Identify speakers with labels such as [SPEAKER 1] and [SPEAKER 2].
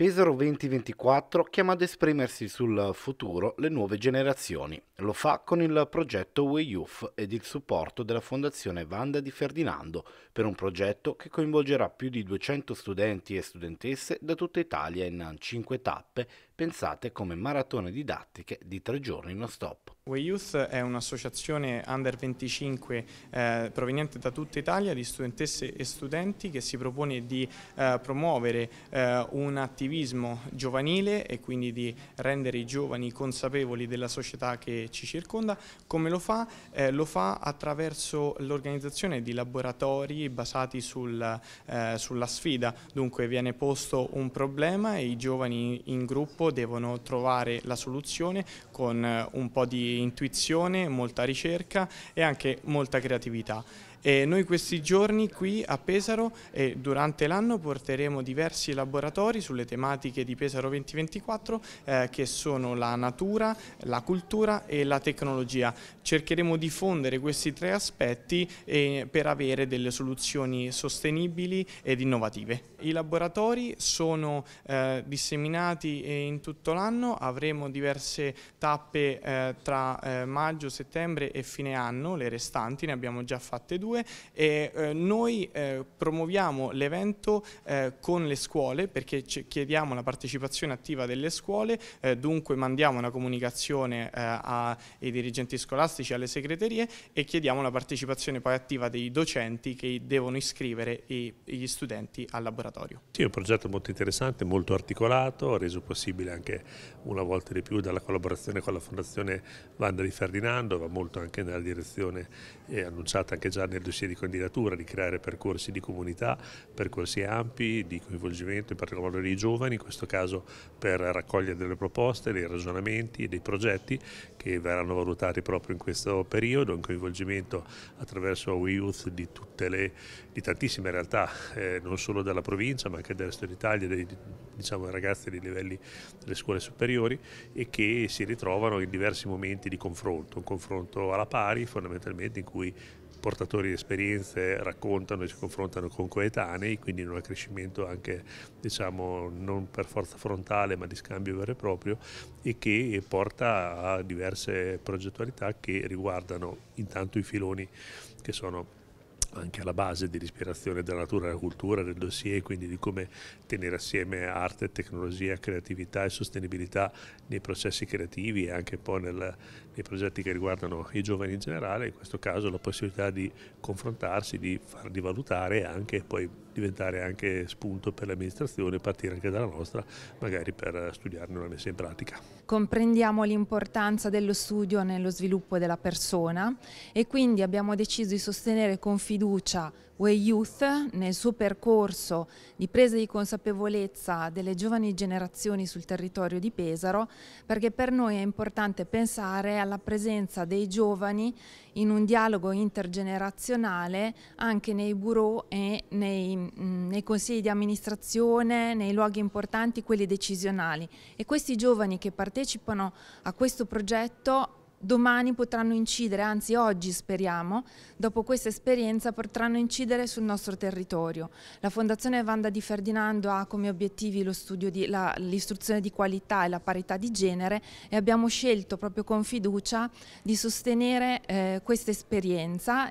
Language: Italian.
[SPEAKER 1] Pesaro 2024 chiama ad esprimersi sul futuro le nuove generazioni. Lo fa con il progetto We Youth ed il supporto della Fondazione Vanda di Ferdinando per un progetto che coinvolgerà più di 200 studenti e studentesse da tutta Italia in 5 tappe pensate come maratone didattiche di tre giorni non stop. Way Youth è un'associazione under 25 eh, proveniente da tutta Italia di studentesse e studenti che si propone di eh, promuovere eh, un attivismo giovanile e quindi di rendere i giovani consapevoli della società che ci circonda. Come lo fa? Eh, lo fa attraverso l'organizzazione di laboratori basati sul, eh, sulla sfida, dunque viene posto un problema e i giovani in gruppo devono trovare la soluzione con eh, un po' di intuizione, molta ricerca e anche molta creatività. E noi questi giorni qui a Pesaro e durante l'anno porteremo diversi laboratori sulle tematiche di Pesaro 2024 eh, che sono la natura, la cultura e la tecnologia. Cercheremo di fondere questi tre aspetti eh, per avere delle soluzioni sostenibili ed innovative. I laboratori sono eh, disseminati eh, in tutto l'anno, avremo diverse tappe eh, tra eh, maggio, settembre e fine anno, le restanti, ne abbiamo già fatte due 2022 e eh, noi eh, promuoviamo l'evento eh, con le scuole perché chiediamo la partecipazione attiva delle scuole, eh, dunque mandiamo una comunicazione eh, ai dirigenti scolastici, alle segreterie e chiediamo la partecipazione poi attiva dei docenti che devono iscrivere i, gli studenti al laboratorio.
[SPEAKER 2] Sì, è un progetto molto interessante, molto articolato, reso possibile anche una volta di più dalla collaborazione con la Fondazione Vanda di Ferdinando, va molto anche nella direzione annunciata anche già nel credo sia di candidatura, di creare percorsi di comunità, percorsi ampi, di coinvolgimento in particolare dei giovani, in questo caso per raccogliere delle proposte, dei ragionamenti e dei progetti che verranno valutati proprio in questo periodo, un coinvolgimento attraverso We Youth di, le, di tantissime realtà, eh, non solo della provincia ma anche del resto d'Italia, dei diciamo, ragazzi dei livelli delle scuole superiori e che si ritrovano in diversi momenti di confronto, un confronto alla pari fondamentalmente in cui portatori di esperienze, raccontano e si confrontano con coetanei, quindi in un accrescimento anche diciamo, non per forza frontale ma di scambio vero e proprio e che porta a diverse progettualità che riguardano intanto i filoni che sono anche alla base dell'ispirazione della natura e della cultura del dossier, quindi di come tenere assieme arte, tecnologia, creatività e sostenibilità nei processi creativi e anche poi nel, nei progetti che riguardano i giovani in generale, in questo caso la possibilità di confrontarsi, di, far, di valutare e anche poi diventare anche spunto per l'amministrazione, partire anche dalla nostra, magari per studiarne una messa in pratica.
[SPEAKER 3] Comprendiamo l'importanza dello studio nello sviluppo della persona e quindi abbiamo deciso di sostenere con fiducia fiducia Way Youth nel suo percorso di presa di consapevolezza delle giovani generazioni sul territorio di Pesaro, perché per noi è importante pensare alla presenza dei giovani in un dialogo intergenerazionale anche nei bureau e nei, mm, nei consigli di amministrazione, nei luoghi importanti, quelli decisionali. E questi giovani che partecipano a questo progetto domani potranno incidere, anzi oggi speriamo, dopo questa esperienza potranno incidere sul nostro territorio. La Fondazione Vanda di Ferdinando ha come obiettivi l'istruzione di, di qualità e la parità di genere e abbiamo scelto proprio con fiducia di sostenere eh, questa esperienza